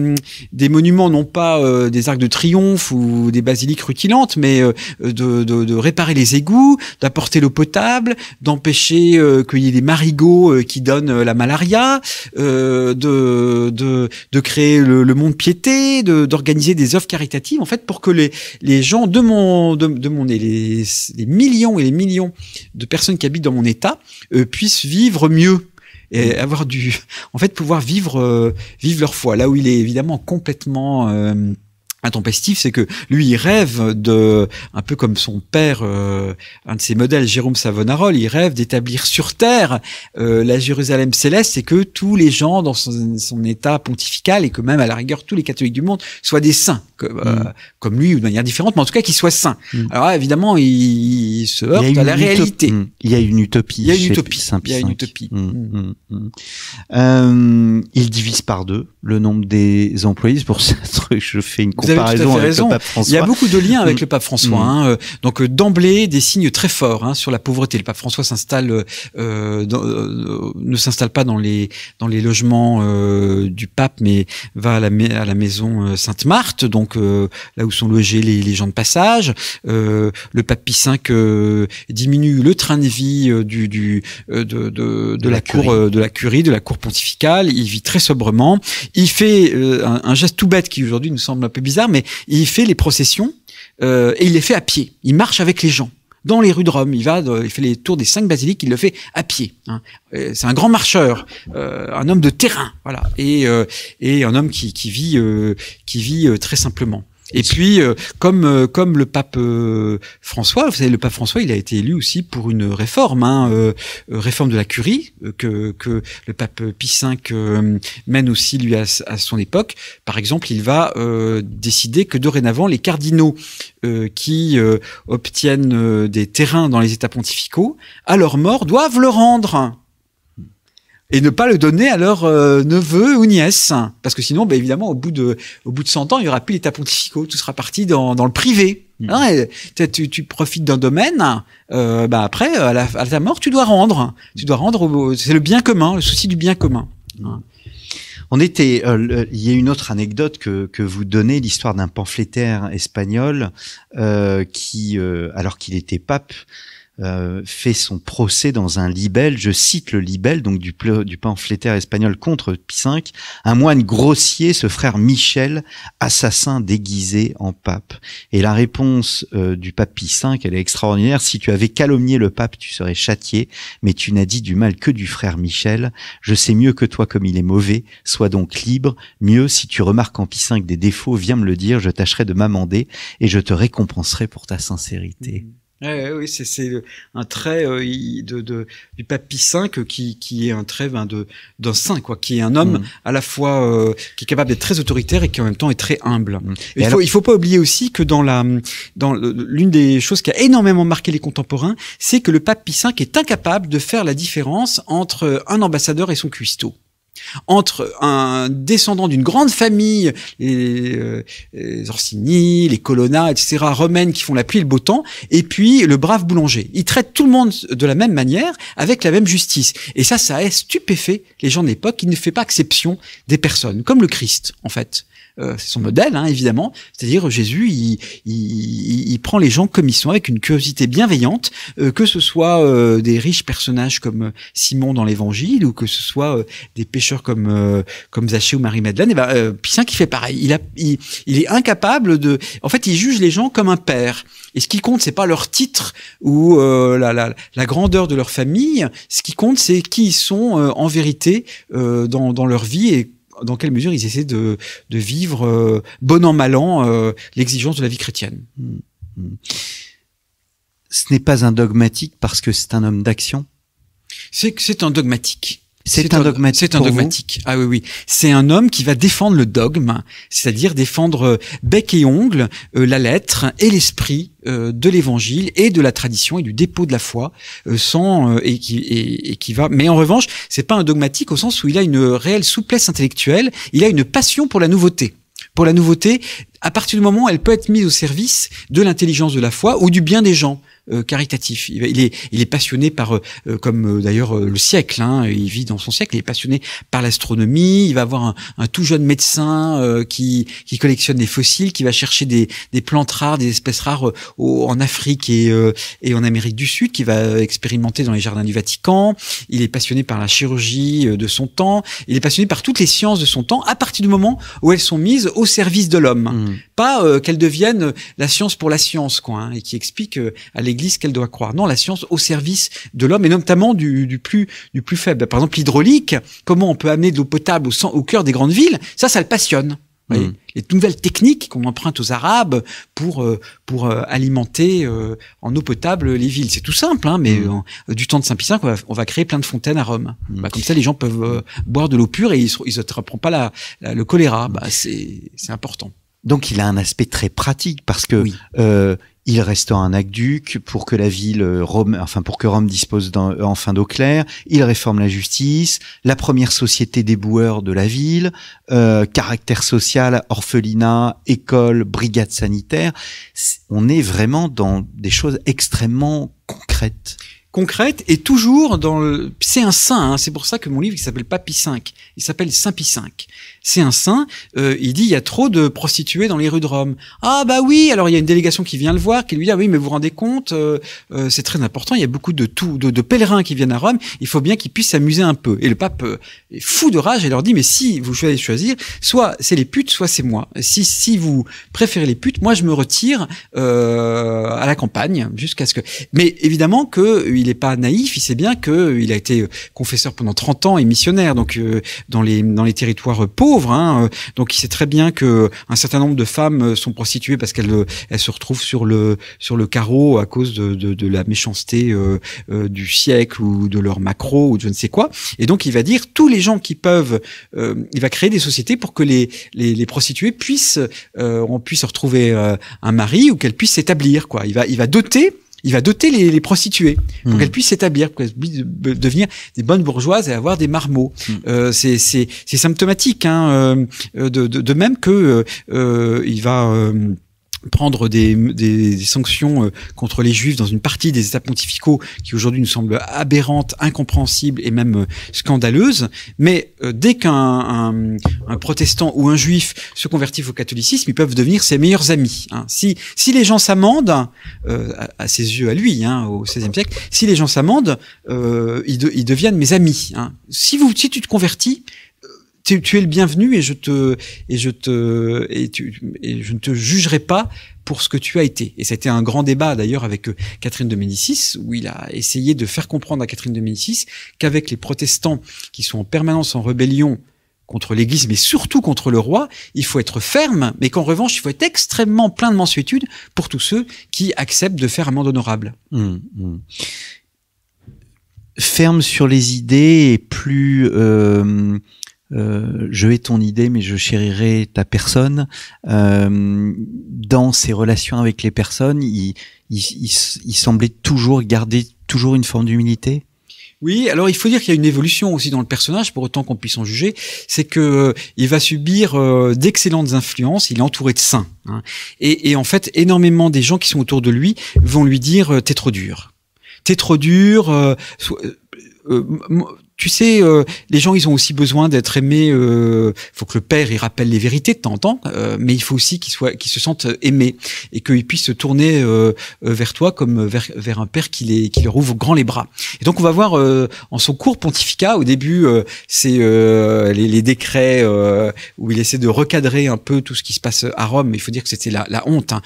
des monuments, non pas euh, des arcs de triomphe ou des basiliques rutilantes, mais de, de, réparer les égouts, d'apporter l'eau potable, d'empêcher qu'il y ait des marigots qui donnent la malaria, de, de, de créer le, monde piété, d'organiser des œuvres caritatives fait pour que les, les gens de mon, de, mon les, les, millions et les millions de personnes qui habitent dans mon État euh, puissent vivre mieux et avoir du, en fait, pouvoir vivre, euh, vivre leur foi là où il est évidemment complètement euh, intempestif, c'est que lui, il rêve de, un peu comme son père, euh, un de ses modèles, Jérôme Savonarole, il rêve d'établir sur terre euh, la Jérusalem céleste et que tous les gens dans son, état pontifical et que même à la rigueur tous les catholiques du monde soient des saints, euh, mm. comme lui ou de manière différente, mais en tout cas qu'ils soient saints. Mm. Alors évidemment, il, se heurte à la réalité. Mm. Il y a une utopie. Il y a une utopie. Il y a une utopie. il divise par deux le nombre des employés. pour ça truc, je fais une comparaison avec le pape François. Il y a beaucoup de liens avec le pape mm. François. Hein, euh, donc euh, d'emblée, des signes très forts hein, sur la pauvreté. Le pape François s'installe, euh, ne s'installe pas dans les logements du pape, mais va à la, maison Sainte-Marthe, donc là où sont logés les, gens de passage. le pape Pie V diminue le train de vie de, la cour de la curie, de la cour pontificale. Il vit très sobrement il fait euh, un, geste tout bête qui aujourd'hui nous semble un peu bizarre, mais il fait les processions euh, et il les fait à pied. Il marche avec les gens dans les rues de Rome. Il va, euh, il fait les tours des cinq basiliques, il le fait à pied. Hein. C'est un grand marcheur, un homme de terrain, voilà, et, un homme qui, vit, qui vit très simplement. Et puis, euh, comme euh, comme le pape euh, François, vous savez, le pape François, il a été élu aussi pour une réforme, hein, réforme de la curie que que le pape Pie V mène aussi lui à, à, son époque. Par exemple, il va décider que dorénavant les cardinaux qui obtiennent des terrains dans les États pontificaux à leur mort doivent le rendre et ne pas le donner à leur euh, neveu ou nièce. Parce que sinon, bah, évidemment, au bout, de, au bout de 100 ans, il n'y aura plus l'État pontificaux, tout sera parti dans, dans le privé. Hmm. Hein, tu, profites d'un domaine, euh, bah après, à, la, ta mort, tu dois rendre. Tu dois rendre, c'est le bien commun, le souci du bien commun. Hein. On était, euh, il y a une autre anecdote que, que vous donnez, l'histoire d'un pamphlétaire espagnol euh, qui, alors qu'il était pape, euh, fait son procès dans un libelle, je cite le libelle donc du, du pamphlétaire espagnol contre Pie V, un moine grossier, ce frère Michel, assassin déguisé en pape. Et la réponse euh, du pape Pie V, elle est extraordinaire, si tu avais calomnié le pape, tu serais châtié, mais tu n'as dit du mal que du frère Michel, je sais mieux que toi comme il est mauvais, sois donc libre, mieux si tu remarques en Pie V des défauts, viens me le dire, je tâcherai de m'amender et je te récompenserai pour ta sincérité. Mmh oui, c'est un trait euh, du pape Pie qui, qui est un trait ben, d'un saint, quoi, qui est un homme mm. à la fois euh, qui est capable d'être très autoritaire et qui en même temps est très humble. Mm. Il, faut, pas oublier aussi que dans la dans l'une des choses qui a énormément marqué les contemporains, c'est que le pape Pie V est incapable de faire la différence entre euh, un ambassadeur et son cuistot entre un descendant d'une grande famille, les, euh, Orsini, les Colonna, etc., romaines qui font la pluie et le beau temps, et puis le brave boulanger. il traite tout le monde de la même manière, avec la même justice. Et ça, ça a stupéfait les gens de l'époque. qui ne fait pas exception des personnes, comme le Christ, en fait. Euh, c'est son modèle, hein, évidemment. C'est-à-dire Jésus, il, prend les gens comme ils sont, avec une curiosité bienveillante, euh, que ce soit euh, des riches personnages comme Simon dans l'Évangile, ou que ce soit des pêcheurs comme comme Zachée ou Marie-Madeleine. Et ben, qui fait pareil. Il, a, il, est incapable de. En fait, il juge les gens comme un père. Et ce qui compte, c'est pas leur titre ou la, la, grandeur de leur famille. Ce qui compte, c'est qui ils sont en vérité dans, dans leur vie et dans quelle mesure ils essaient de, de vivre, euh, bon an, mal an, euh, l'exigence de la vie chrétienne. Hmm. Hmm. Ce n'est pas un dogmatique parce que c'est un homme d'action C'est que c'est un dogmatique. C'est un, dogmatique. C'est un dogmatique. Ah oui, oui. C'est un homme qui va défendre le dogme, c'est-à-dire défendre euh, bec et ongle euh, la lettre et l'esprit euh, de l'Évangile et de la tradition et du dépôt de la foi, sans et qui et, qui va. Mais en revanche, c'est pas un dogmatique au sens où il a une réelle souplesse intellectuelle. Il a une passion pour la nouveauté. Pour la nouveauté, à partir du moment où elle peut être mise au service de l'intelligence de la foi ou du bien des gens. Euh, caritatif. Il est, passionné par, euh, euh, comme d'ailleurs le siècle, hein, il vit dans son siècle, il est passionné par l'astronomie, il va avoir un, tout jeune médecin qui, collectionne des fossiles, qui va chercher des, plantes rares, des espèces rares en Afrique et, en Amérique du Sud, qui va expérimenter dans les jardins du Vatican, il est passionné par la chirurgie de son temps, il est passionné par toutes les sciences de son temps, à partir du moment où elles sont mises au service de l'homme. Mmh. Pas qu'elles deviennent la science pour la science, quoi, hein, et qui explique à l'Église ce qu'elle doit croire. Non, la science au service de l'homme et notamment du, plus, du plus faible. Par exemple, l'hydraulique, comment on peut amener de l'eau potable au, au cœur des grandes villes, ça, ça le passionne. Mmh. Les nouvelles techniques qu'on emprunte aux Arabes pour euh, pour euh, alimenter euh, en eau potable les villes, c'est tout simple, hein, mais mmh. du temps de Saint pierre on va, on va créer plein de fontaines à Rome. Mmh. Bah, comme ça, les gens peuvent boire de l'eau pure et ils ils attraperont pas la, le choléra. Bah, c'est c'est important. Donc il a un aspect très pratique parce que il restaure un aqueduc pour que la ville euh, Rome, enfin pour que Rome dispose euh, enfin d'eau claire. Il réforme la justice, la première société des boueurs de la ville, euh, caractère social, orphelinat, école, brigade sanitaire. On est vraiment dans des choses extrêmement concrètes concrète et toujours dans le. C'est un saint, hein. c'est pour ça que mon livre il s'appelle Papy V, 5, il s'appelle Saint Pie V. C'est un saint. Euh, il dit il y a trop de prostituées dans les rues de Rome. Ah bah oui, alors il y a une délégation qui vient le voir, qui lui dit ah oui mais vous vous rendez compte, euh, euh, c'est très important. Il y a beaucoup de tout de, pèlerins qui viennent à Rome. Il faut bien qu'ils puissent s'amuser un peu. Et le pape est fou de rage et leur dit mais si vous choisissez choisir, soit c'est les putes, soit c'est moi. Si si vous préférez les putes, moi je me retire à la campagne jusqu'à ce que. Mais évidemment que n'est pas naïf, il sait bien qu'il euh, a été euh, confesseur pendant 30 ans et missionnaire, donc euh, dans les dans les territoires pauvres. Hein, donc il sait très bien que un certain nombre de femmes sont prostituées parce qu'elles elles se retrouvent sur le sur le carreau à cause de, de, la méchanceté du siècle ou de leur macro ou de je ne sais quoi. Et donc il va dire tous les gens qui peuvent, il va créer des sociétés pour que les les, les prostituées puissent on puisse retrouver un mari ou qu'elles puissent s'établir quoi. Il va il va doter il va doter les, prostituées pour hmm. qu'elles puissent s'établir, pour qu'elles puissent devenir des bonnes bourgeoises et avoir des marmots. Hmm. Euh, c'est, symptomatique, hein, euh, euh, de, même que il va prendre des, des, sanctions euh, contre les juifs dans une partie des états pontificaux qui aujourd'hui nous semble aberrante, incompréhensible et même euh, scandaleuses. scandaleuse. Mais euh, dès qu'un un, protestant ou un juif se convertit au catholicisme, ils peuvent devenir ses meilleurs amis. Hein. Si, si les gens s'amendent, à, ses yeux, à lui, hein, au XVIe siècle, si les gens s'amendent, ils, ils, deviennent mes amis. Hein. Si, vous, si tu te convertis, tu, es le bienvenu et je te et je te et, tu, je ne te jugerai pas pour ce que tu as été. Et ça a été un grand débat d'ailleurs avec euh, Catherine de Médicis, où il a essayé de faire comprendre à Catherine de Médicis qu'avec les protestants qui sont en permanence en rébellion contre l'Église, mais surtout contre le roi, il faut être ferme, mais qu'en revanche, il faut être extrêmement plein de mansuétude pour tous ceux qui acceptent de faire amende honorable. Hum, hum. Ferme sur les idées et plus... Euh, euh, je vais ton idée, mais je chérirai ta personne. Euh, dans ses relations avec les personnes, il, il, il, semblait toujours garder toujours une forme d'humilité. Oui, alors il faut dire qu'il y a une évolution aussi dans le personnage, pour autant qu'on puisse en juger. C'est que euh, il va subir euh, d'excellentes influences. Il est entouré de saints, hein, et, et, en fait, énormément des gens qui sont autour de lui vont lui dire "T'es trop dur, t'es trop dur." Euh, tu sais, euh, les gens, ils ont aussi besoin d'être aimés. Il euh, faut que le père, il rappelle les vérités de temps en temps, euh, mais il faut aussi qu'ils soient, qu'ils se sentent aimés et qu'ils puissent se tourner vers toi comme vers, un père qui les, qui leur ouvre grand les bras. Et donc, on va voir en son cours pontificat, au début, c'est les, décrets où il essaie de recadrer un peu tout ce qui se passe à Rome. Mais Il faut dire que c'était la, honte. Hein.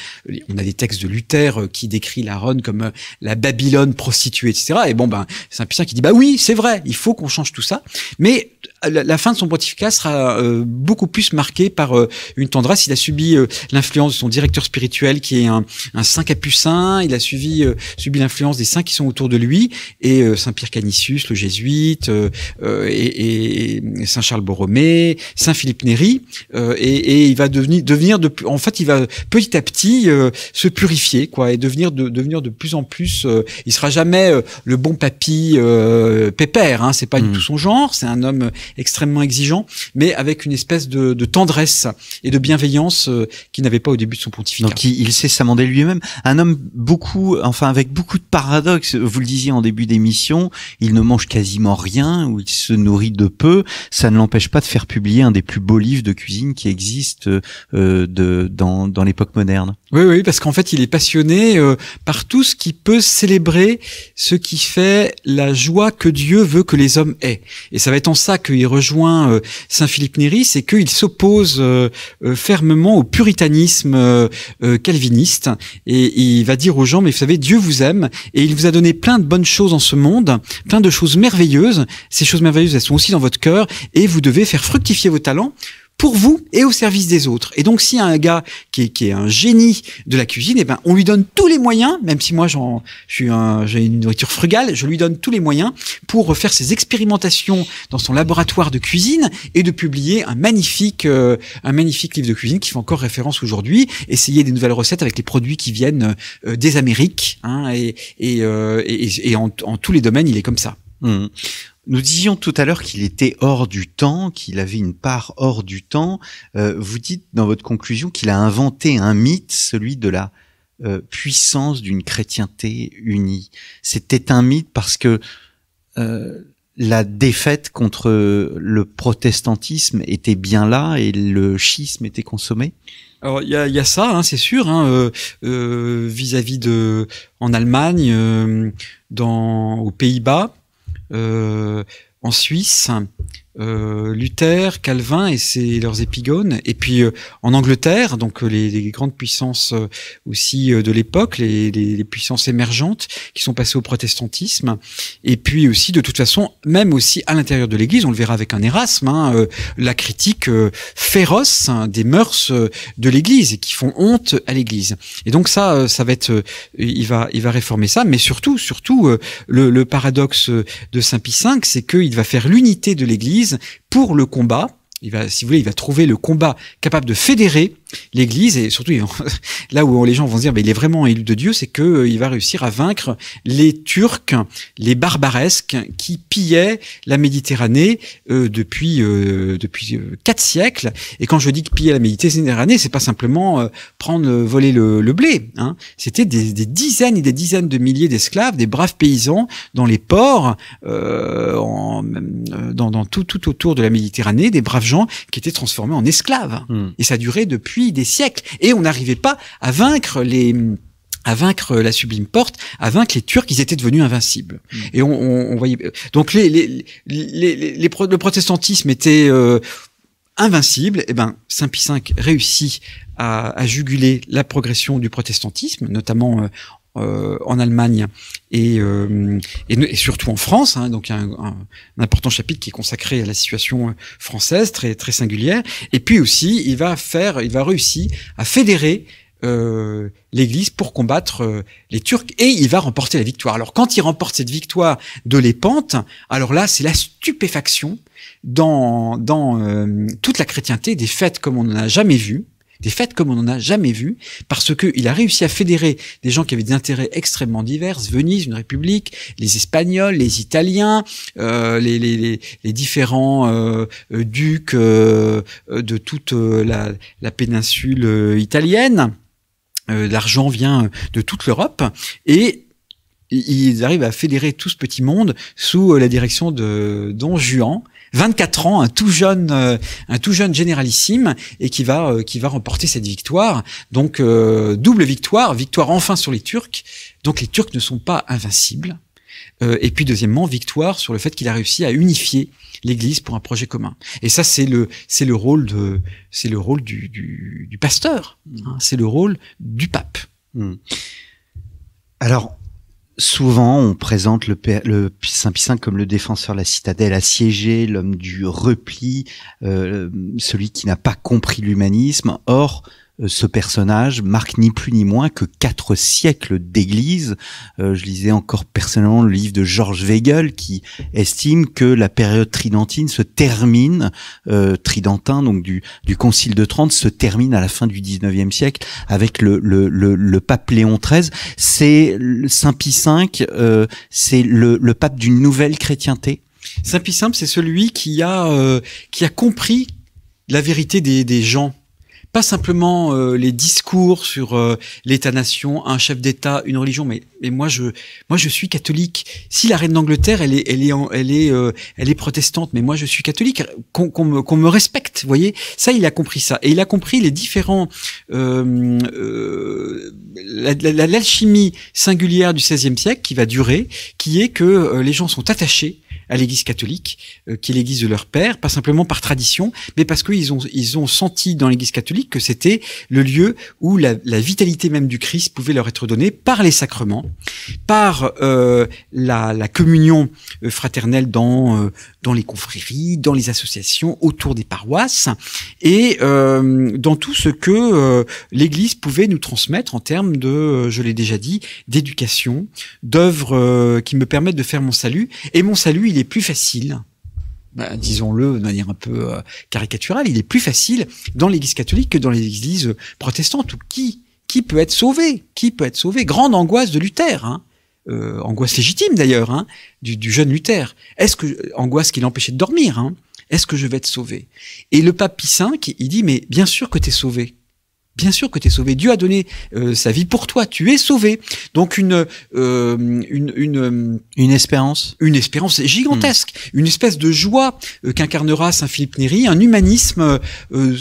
On a des textes de Luther qui décrit la Rome comme la Babylone prostituée, etc. Et bon, ben, un Pierre qui dit, bah oui, c'est vrai, il faut qu'on on change tout ça. Mais euh, la, fin de son pontificat sera euh, beaucoup plus marquée par euh, une tendresse. Il a subi l'influence de son directeur spirituel qui est un, saint capucin. Il a suivi, subi l'influence des saints qui sont autour de lui et Saint Pierre Canisius, le jésuite, et, Saint Charles Borromée, Saint Philippe Néri. Et, il va devenir, devenir de, en fait, il va petit à petit se purifier, quoi, et devenir de, devenir de plus en plus. il sera jamais le bon papy pépère. Hein, c'est pas du mmh. tout son genre. C'est un homme extrêmement exigeant, mais avec une espèce de, tendresse et de bienveillance euh, qui qu'il n'avait pas au début de son pontificat. Donc il, sait s'amender lui-même. Un homme beaucoup, enfin avec beaucoup de paradoxes. Vous le disiez en début d'émission, il ne mange quasiment rien ou il se nourrit de peu. Ça ne l'empêche pas de faire publier un des plus beaux livres de cuisine qui existe euh, de, dans, l'époque moderne. Oui, oui, parce qu'en fait il est passionné euh, par tout ce qui peut célébrer ce qui fait la joie que Dieu veut que les hommes aient. Et ça va être en ça qu'il rejoint euh, Saint-Philippe Néri, c'est qu'il s'oppose euh, euh, fermement au puritanisme calviniste et il va dire aux gens, mais vous savez, Dieu vous aime et il vous a donné plein de bonnes choses en ce monde, plein de choses merveilleuses. Ces choses merveilleuses, elles sont aussi dans votre cœur et vous devez faire fructifier vos talents pour vous et au service des autres. Et donc, si un gars qui est, qui est un génie de la cuisine, eh ben, on lui donne tous les moyens, même si moi j'en, suis un, une nourriture frugale, je lui donne tous les moyens pour faire ses expérimentations dans son laboratoire de cuisine et de publier un magnifique, euh, un magnifique livre de cuisine qui fait encore référence aujourd'hui. Essayer des nouvelles recettes avec les produits qui viennent euh, des Amériques hein, et, et, euh, et, en, tous les domaines, il est comme ça. Mmh. Nous disions tout à l'heure qu'il était hors du temps, qu'il avait une part hors du temps. Euh, vous dites dans votre conclusion qu'il a inventé un mythe, celui de la euh, puissance d'une chrétienté unie. C'était un mythe parce que euh, la défaite contre le protestantisme était bien là et le schisme était consommé. Alors il y a, ça, hein, c'est sûr, hein, vis-à-vis -vis de en Allemagne, dans aux Pays-Bas. Euh, en Suisse euh, Luther, Calvin et c'est leurs épigones. Et puis euh, en Angleterre, donc euh, les, grandes puissances aussi de l'époque, les, puissances émergentes qui sont passées au protestantisme. Et puis aussi, de toute façon, même aussi à l'intérieur de l'Église, on le verra avec un Erasme, hein, la critique féroce hein, des mœurs de l'Église et qui font honte à l'Église. Et donc ça, ça va être, il va, il va réformer ça. Mais surtout, surtout, le, paradoxe de Saint Pie V, c'est qu'il va faire l'unité de l'Église pour le combat. Il va, si vous voulez, il va trouver le combat capable de fédérer l'Église, et surtout là où les gens vont se dire, mais il est vraiment élu de Dieu, c'est que euh, il va réussir à vaincre les Turcs, les barbaresques qui pillaient la Méditerranée euh, depuis euh, depuis quatre siècles. Et quand je dis que piller la Méditerranée, c'est pas simplement prendre voler le, blé. Hein. C'était des, dizaines et des dizaines de milliers d'esclaves, des braves paysans dans les ports, en, dans, tout tout autour de la Méditerranée, des braves gens qui étaient transformés en esclaves. Hmm. Et ça durait depuis des siècles. Et on n'arrivait pas à vaincre les à vaincre la Sublime Porte, à vaincre les Turcs, ils étaient devenus invincibles. Mm. Et on, voyait donc les, les, les, le protestantisme était euh, invincible. Et eh ben Saint Pie V réussit à, à, juguler la progression du protestantisme, notamment en euh, euh, en Allemagne euh, et, surtout en France. Hein, donc il y a un, important chapitre qui est consacré à la situation euh, française, très, très singulière. Et puis aussi, il va faire, il va réussir à fédérer l'Église pour combattre les Turcs et il va remporter la victoire. Alors quand il remporte cette victoire de l'épante, alors là c'est la stupéfaction dans, dans toute la chrétienté, des fêtes comme on n'en a jamais vu des fêtes comme on n'en a jamais vu, parce qu'il a réussi à fédérer des gens qui avaient des intérêts extrêmement divers, Venise, une république, les Espagnols, les Italiens, euh, les, différents euh, euh, ducs de toute la, la péninsule italienne. L'argent vient de toute l'Europe et ils arrivent à fédérer tout ce petit monde sous la direction de Don Juan, 24 ans, un tout jeune, euh, un tout jeune généralissime, et qui va, euh, qui va remporter cette victoire. Donc euh, double victoire, victoire enfin sur les Turcs. Donc les Turcs ne sont pas invincibles. et puis deuxièmement, victoire sur le fait qu'il a réussi à unifier l'Église pour un projet commun. Et ça, c'est le c'est le rôle de c'est le rôle du, pasteur, hein. c'est le rôle du pape. Hmm. Alors, Souvent, on présente le, le saint pissin comme le défenseur de la citadelle assiégée, l'homme du repli, euh, celui qui n'a pas compris l'humanisme. Or, euh, ce personnage marque ni plus ni moins que quatre siècles d'église. Euh, je lisais encore personnellement le livre de Georges Weigel qui estime que la période tridentine se termine, euh, tridentin donc du, du concile de Trente, se termine à la fin du 19e siècle avec le, pape Léon XIII. C'est Saint Pie V, c'est le, pape d'une nouvelle chrétienté. Saint Pie V, c'est celui qui a, qui a compris la vérité des, des gens pas simplement euh, les discours sur euh, l'État-nation, un chef d'État, une religion, mais, mais moi je moi je suis catholique. Si la reine d'Angleterre elle est elle est elle est euh, elle est protestante, mais moi je suis catholique, qu'on me qu'on me respecte, vous voyez. Ça il a compris ça et il a compris les différents l'alchimie la, l'alchimie singulière du XVIe siècle qui va durer, qui est que les gens sont attachés à l'Église catholique, euh, qui est l'Église de leur père, pas simplement par tradition, mais parce qu'ils ont, ils ont senti dans l'Église catholique que c'était le lieu où la, vitalité même du Christ pouvait leur être donnée par les sacrements, par euh, la, communion euh, fraternelle dans, dans les confréries, dans les associations, autour des paroisses, et dans tout ce que l'Église pouvait nous transmettre en termes de, je l'ai déjà dit, d'éducation, d'œuvres qui me permettent de faire mon salut. Et mon salut, il est plus facile, bah, disons-le de manière un peu euh, caricaturale, il est plus facile dans l'Église catholique que dans les églises protestantes. qui qui peut être sauvé Qui peut être sauvé Grande angoisse de Luther. Hein. Euh, angoisse légitime d'ailleurs, hein, du, jeune Luther. Est-ce que euh, angoisse qui l'empêchait de dormir hein. Est-ce que je vais être sauvé Et le pape Pie il dit mais bien sûr que tu es sauvé. Bien sûr que tu es sauvé. Dieu a donné euh, sa vie pour toi. Tu es sauvé. Donc une euh, une, une euh, une espérance, une espérance gigantesque, hmm. une espèce de joie qu'incarnera saint Philippe Néri, un humanisme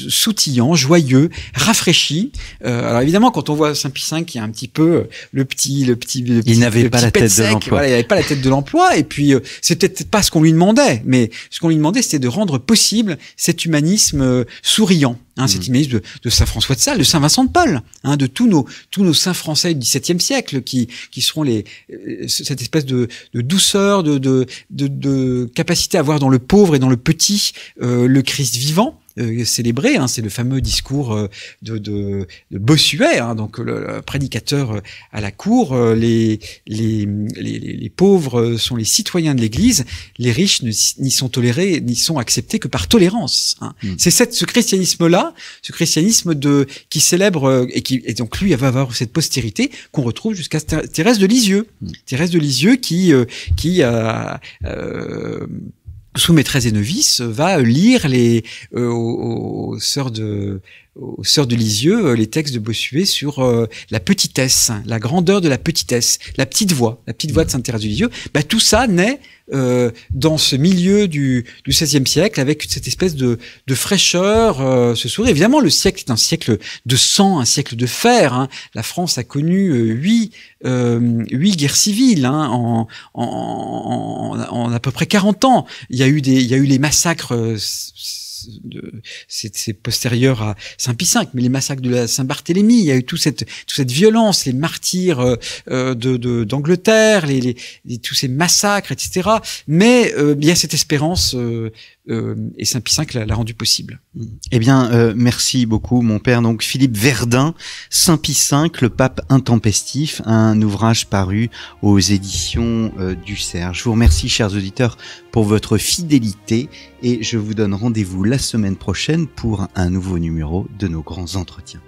soutillant, joyeux, rafraîchi. alors évidemment, quand on voit saint Pie V qui a un petit peu le petit le petit, il n'avait pas, la tête de l'emploi. il n'avait pas la tête de l'emploi. Et puis c'était pas ce qu'on lui demandait, mais ce qu'on lui demandait, c'était de rendre possible cet humanisme souriant. Hein, cet mm. de, Saint François de Sales, de Saint Vincent de Paul, hein, de tous nos tous nos saints français du XVIIe siècle qui qui seront les euh, cette espèce de, douceur, de, de, capacité à voir dans le pauvre et dans le petit euh, le Christ vivant. Euh, célébré. Hein, c'est le fameux discours euh, de, de, Bossuet, hein, donc le, prédicateur euh, à la cour. les, les, les, pauvres sont les citoyens de l'Église, les riches n'y sont tolérés, n'y sont acceptés que par tolérance. Hein. Hmm. C'est cette, ce christianisme-là, ce christianisme de qui célèbre et qui et donc lui va avoir cette postérité qu'on retrouve jusqu'à Thérèse de Lisieux. Hmm. Thérèse de Lisieux qui qui a sous maîtresse et novice va lire les euh, aux, aux, sœurs de aux sœurs de Lisieux euh, les textes de Bossuet sur euh, la petitesse, la grandeur de la petitesse, la petite voix, la petite voix de Sainte-Thérèse de Lisieux. Bah, tout ça naît euh, dans ce milieu du, du XVIe siècle avec cette espèce de, de fraîcheur, ce sourire. Évidemment, le siècle est un siècle de sang, un siècle de fer. Hein. La France a connu huit, huit guerres civiles hein, en, en, en, en, à peu près 40 ans. Il y a eu, des, il y a eu les massacres c'est postérieur à Saint-Pie V, mais les massacres de la Saint-Barthélemy, il y a eu toute cette, toute cette violence, les martyrs euh, euh, de d'Angleterre, les, tous ces massacres, etc. Mais euh, il y a cette espérance euh, et Saint-Pie l'a rendu possible. Eh bien, euh, merci beaucoup, mon père. Donc, Philippe Verdun, Saint-Pie V, le pape intempestif, un ouvrage paru aux éditions euh, du Cerf. Je vous remercie, chers auditeurs, pour votre fidélité et je vous donne rendez-vous la semaine prochaine pour un nouveau numéro de nos grands entretiens.